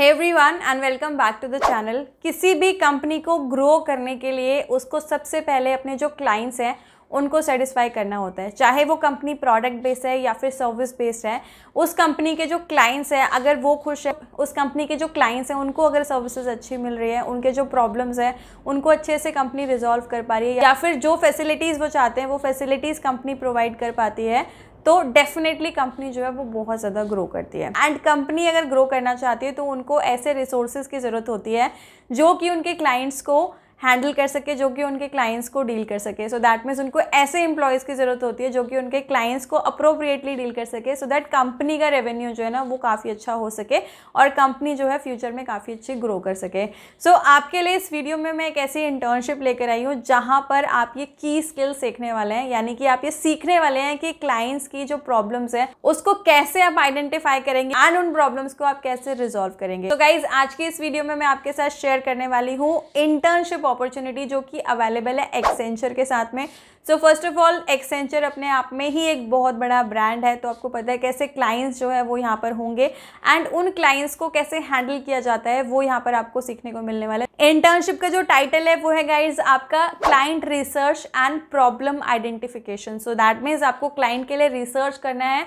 है everyone and welcome back to the channel किसी भी कंपनी को ग्रो करने के लिए उसको सबसे पहले अपने जो क्लाइंट्स हैं उनको सेटिस्फाई करना होता है चाहे वो कंपनी प्रोडक्ट बेस्ड है या फिर सर्विस बेस्ड है उस कंपनी के जो क्लाइंट्स हैं अगर वो खुश है उस कंपनी के जो क्लाइंट्स हैं उनको अगर सर्विसेज अच्छी मिल रही है उनके जो प्रॉब्लम्स हैं उनको अच्छे से कंपनी रिजॉल्व कर पा रही है या फिर जो फैसिलिटीज़ वो चाहते हैं वो फैसिलिटीज़ कंपनी प्रोवाइड कर पाती है तो डेफिनेटली कंपनी जो है वो बहुत ज़्यादा ग्रो करती है एंड कंपनी अगर ग्रो करना चाहती है तो उनको ऐसे रिसोर्सेज की ज़रूरत होती है जो कि उनके क्लाइंट्स को हैंडल कर सके जो कि उनके क्लाइंट्स को डील कर सके सो दैट मीन्स उनको ऐसे एम्प्लॉयज़ की ज़रूरत होती है जो कि उनके क्लाइंट्स को अप्रोप्रिएटली डील कर सके सो दैट कंपनी का रेवेन्यू जो है ना वो काफ़ी अच्छा हो सके और कंपनी जो है फ्यूचर में काफ़ी अच्छी ग्रो कर सके सो so, आपके लिए इस वीडियो में मैं एक ऐसी इंटर्नशिप लेकर आई हूँ जहाँ पर आप ये की स्किल सीखने वाले हैं यानी कि आप ये सीखने वाले हैं कि क्लाइंट्स की जो प्रॉब्लम्स हैं उसको कैसे आप आइडेंटिफाई करेंगे एंड उन प्रॉब्लम्स को आप कैसे रिजॉल्व करेंगे तो so, गाइज आज की इस वीडियो में मैं आपके साथ शेयर करने वाली हूँ इंटर्नशिप अपॉर्चुनिटी जो कि अवेलेबल है एक्सेंचर के साथ में so first of all Accenture अपने आप में ही एक बहुत बड़ा ब्रांड है तो आपको पता है कैसे क्लाइंट्स जो है वो यहाँ पर होंगे एंड उन क्लाइंट्स को कैसे हैंडल किया जाता है वो यहाँ पर आपको सीखने को मिलने वाला है इंटर्नशिप का जो टाइटल है वो है गाइज आपका client research and problem identification so that means आपको क्लाइंट के लिए रिसर्च करना है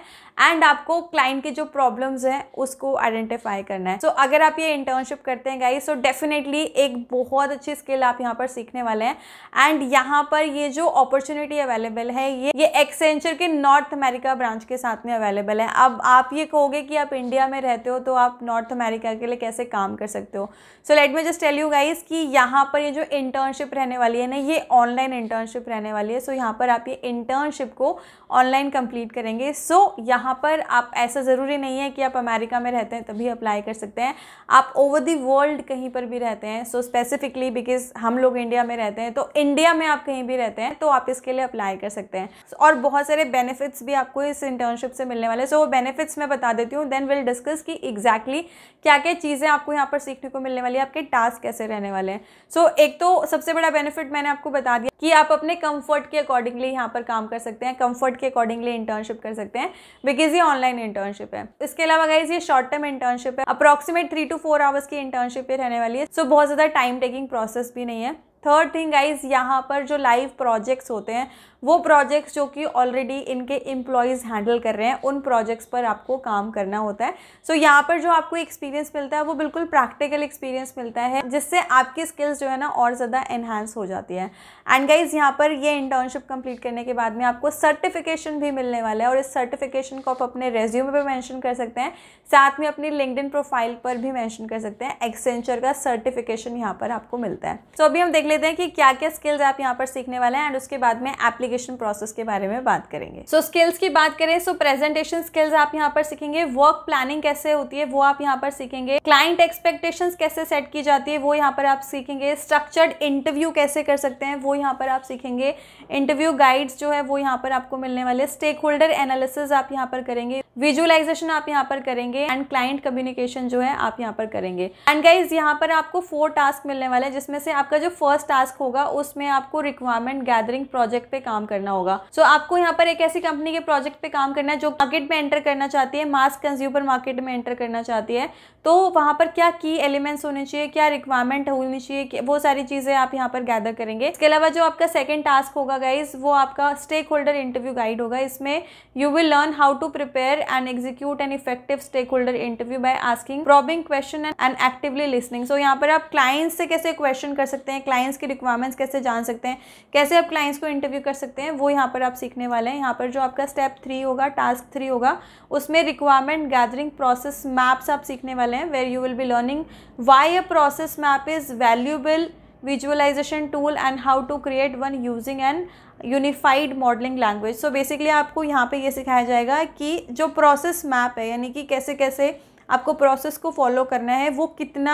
एंड आपको क्लाइंट की जो प्रॉब्लम्स हैं उसको आइडेंटिफाई करना है सो so, अगर आप ये इंटर्नशिप करते हैं गाइज सो डेफिनेटली एक बहुत अच्छी स्किल आप यहाँ पर सीखने वाले हैं एंड यहाँ पर ये जो ऑपर अपॉर्चुनिटी अवेलेबल है ये ये एक्सेंचर के नॉर्थ अमेरिका ब्रांच के साथ में अवेलेबल है अब आप ये कहोगे कि आप इंडिया में रहते हो तो आप नॉर्थ अमेरिका के लिए कैसे काम कर सकते हो so let me just tell you guys कि यहाँ पर ये जो इंटर्नशिप रहने वाली है ना ये ऑनलाइन इंटर्नशिप रहने वाली है सो so, यहाँ पर आप ये इंटर्नशिप को ऑनलाइन कंप्लीट करेंगे सो so, यहाँ पर आप ऐसा ज़रूरी नहीं है कि आप अमेरिका में रहते हैं तभी अप्लाई कर सकते हैं आप ओवर दी वर्ल्ड कहीं पर भी रहते हैं सो स्पेसिफिकली बिकॉज हम लोग इंडिया में रहते हैं तो इंडिया में आप कहीं भी रहते हैं तो आप इसके लिए अप्लाई कर सकते हैं और बहुत सारे बेनिफिट्स भी आपको इस इंटर्नशिप से मिलने वाले सो वो बेनिफिट्स मैं बता देती हूँ देन विल डिस्कस कि एग्जैक्टली क्या क्या चीज़ें आपको यहाँ पर सीखने को मिलने वाली है आपके टास्क कैसे रहने वाले हैं सो एक तो सबसे बड़ा बेनिफिट मैंने आपको बता दिया कि आप अपने कंफर्ट के अकॉर्डिंगली यहाँ पर काम कर सकते हैं कंफर्ट के अकॉर्डिंगली इंटर्नशिप कर सकते हैं बिकॉज ये ऑनलाइन इंटर्नशिप है इसके अलावा गाइज ये शॉर्ट टर्म इंटर्नशिप है approximate three to four hours की इंटर्नशिप ही रहने वाली है सो so, बहुत ज़्यादा टाइम टेकिंग प्रोसेस भी नहीं है थर्ड थिंग गाइज यहाँ पर जो लाइव प्रोजेक्ट्स होते हैं वो प्रोजेक्ट्स जो कि ऑलरेडी इनके एम्प्लॉयज़ हैंडल कर रहे हैं उन प्रोजेक्ट्स पर आपको काम करना होता है सो so, यहाँ पर जो आपको एक्सपीरियंस मिलता है वो बिल्कुल प्रैक्टिकल एक्सपीरियंस मिलता है जिससे आपकी स्किल्स जो है ना और ज़्यादा एनहांस हो जाती है एंड गाइज यहाँ पर ये इंटर्नशिप कंप्लीट करने के बाद में आपको सर्टिफिकेशन भी मिलने वाला है और इस सर्टिफिकेशन को आप अपने रेज्यूम पर मैंशन कर सकते हैं साथ में अपनी लिंकड प्रोफाइल पर भी मैंशन कर सकते हैं एक्सेंचर का सर्टिफिकेशन यहाँ पर आपको मिलता है सो so, अभी हम देख लेते हैं कि क्या क्या स्किल्स आप यहाँ पर सीखने वाले हैं एंड उसके बाद में एप्लीकेशन एप्लीकेशन प्रोसेस के बारे में बात करेंगे सो so, स्किल्स की बात करें सो प्रेजेंटेशन स्किल्स आप यहाँ पर सीखेंगे वर्क प्लानिंग कैसे होती है वो आप यहाँ पर सीखेंगे क्लाइंट एक्सपेक्टेशन कैसे सेट की जाती है वो यहाँ पर आप सीखेंगे स्ट्रक्चर्ड इंटरव्यू कैसे कर सकते हैं वो यहाँ पर आप सीखेंगे इंटरव्यू गाइड्स जो है वो यहाँ पर आपको मिलने वाले स्टेक होल्डर एनालिसिस आप यहाँ पर करेंगे विजुअलाइजेशन आप यहाँ पर करेंगे एंड क्लाइंट कम्युनिकेशन जो है आप यहाँ पर करेंगे एंड गाइज यहाँ पर आपको फोर टास्क मिलने वाले हैं जिसमें से आपका जो फर्स्ट टास्क होगा उसमें आपको रिक्वायरमेंट गैदरिंग प्रोजेक्ट पे काम काम करना होगा सो so, आपको यहाँ पर एक ऐसी कंपनी के प्रोजेक्ट पे काम करना है जो मार्केट में एंटर करना चाहती है मास कंज्यूमर मार्केट में एंटर करना चाहती है तो वहाँ पर क्या की एलिमेंट्स होने चाहिए क्या रिक्वायरमेंट होनी चाहिए वो सारी चीज़ें आप यहाँ पर गैदर करेंगे इसके अलावा जो आपका सेकेंड टास्क होगा गाइज वो आपका स्टेक होल्डर इंटरव्यू गाइड होगा इसमें you will learn how to prepare and execute an effective stakeholder interview by asking probing question and actively listening so यहाँ पर आप क्लाइंट्स से कैसे क्वेश्चन कर सकते हैं क्लाइंट्स की रिक्वायरमेंट्स कैसे जान सकते हैं कैसे आप क्लाइंट्स को इंटरव्यू कर सकते सकते हैं वो यहाँ पर आप सीखने वाले हैं यहाँ पर जो आपका स्टेप थ्री होगा टास्क थ्री होगा उसमें रिक्वायरमेंट गैदरिंग प्रोसेस मैप्स आप सीखने वाले हैं where you will be learning why a process map is valuable visualisation tool and how to create one using an unified modelling language so basically आपको यहाँ पे ये सिखाया जाएगा कि जो प्रोसेस मैप है यानी कि कैसे कैसे आपको प्रोसेस को फॉलो करना है वो कितना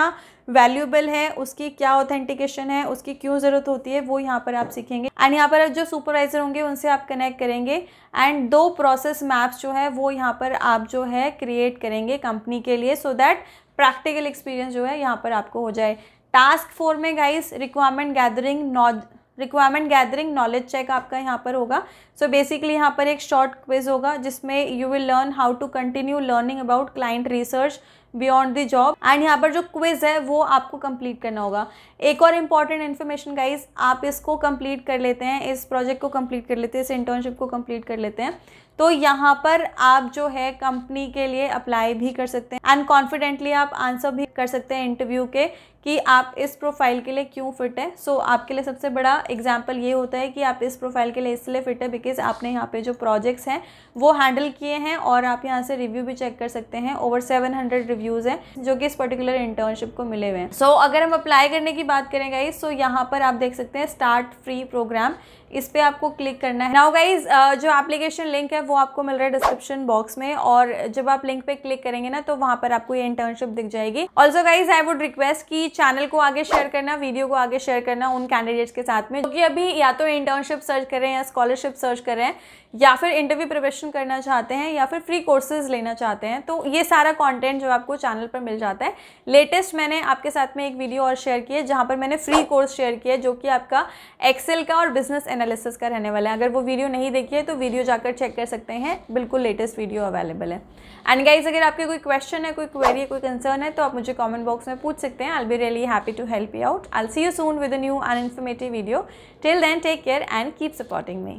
वैल्यूबल है उसकी क्या ऑथेंटिकेशन है उसकी क्यों ज़रूरत होती है वो यहाँ पर आप सीखेंगे एंड यहाँ पर जो सुपरवाइज़र होंगे उनसे आप कनेक्ट करेंगे एंड दो प्रोसेस मैप्स जो है वो यहाँ पर आप जो है क्रिएट करेंगे कंपनी के लिए सो दैट प्रैक्टिकल एक्सपीरियंस जो है यहाँ पर आपको हो जाए टास्क फोर में guys requirement gathering no requirement gathering knowledge check आपका यहाँ पर होगा सो बेसिकली यहाँ पर एक शॉर्ट क्विज होगा जिसमें you will learn how to continue learning about client research beyond the job and यहाँ पर जो क्विज है वो आपको कंप्लीट करना होगा एक और इम्पॉर्टेंट इन्फॉर्मेशन गाइज आप इसको कंप्लीट कर लेते हैं इस प्रोजेक्ट को कंप्लीट कर लेते हैं इस इंटर्नशिप को कंप्लीट कर लेते हैं तो यहाँ पर आप जो है कंपनी के लिए अप्लाई भी कर सकते हैं एंड कॉन्फिडेंटली आप आंसर भी कर सकते हैं इंटरव्यू के कि आप इस प्रोफाइल के लिए क्यों फिट है सो so, आपके लिए सबसे बड़ा एग्जाम्पल ये होता है कि आप इस प्रोफाइल के लिए इसलिए फिट है बिकॉज आपने यहाँ पे जो प्रोजेक्ट्स हैं वो हैंडल किए हैं और आप यहाँ से रिव्यू भी चेक कर सकते हैं ओवर 700 रिव्यूज़ हैं जो कि इस पर्टिकुलर इंटर्नशिप को मिले हुए हैं सो so, अगर हम अप्लाई करने की बात करें गाइज तो यहाँ पर आप देख सकते हैं स्टार्ट फ्री प्रोग्राम इस पर आपको क्लिक करना है नाउ गाइज जो एप्लीकेशन लिंक है वो आपको मिल रहा है डिस्क्रिप्शन बॉक्स में और जब आप लिंक पे क्लिक करेंगे ना तो वहां पर आपको ये इंटर्नशिप दिख जाएगी also guys I would request कि चैनल को आगे शेयर करना वीडियो को आगे शेयर करना उन कैंडिडेट्स के साथ में क्योंकि अभी या तो इंटर्नशिप सर्च करें या स्कॉलरशिप सर्च करें या फिर इंटरव्यू प्रिपरेशन करना चाहते हैं या फिर फ्री कोर्सेज लेना चाहते हैं तो ये सारा कंटेंट जो आपको चैनल पर मिल जाता है लेटेस्ट मैंने आपके साथ में एक वीडियो और शेयर किया जहां पर मैंने फ्री कोर्स शेयर किया जो कि आपका एक्सेल का और बिजनेस एनालिसिस का रहने वाला है अगर वो वीडियो नहीं देखी है तो वीडियो जाकर चेक कर सकते सकते हैं बिल्कुल लेटेस्ट वीडियो अवेलेबल है एंड गाइज अगर आपके कोई क्वेश्चन है कोई क्वेरी है कोई कंसर्न है तो आप मुझे कॉमेंट बॉक्स में पूछ सकते हैं I be really happy to help you out I see you soon with new an informative video till then take care and keep supporting me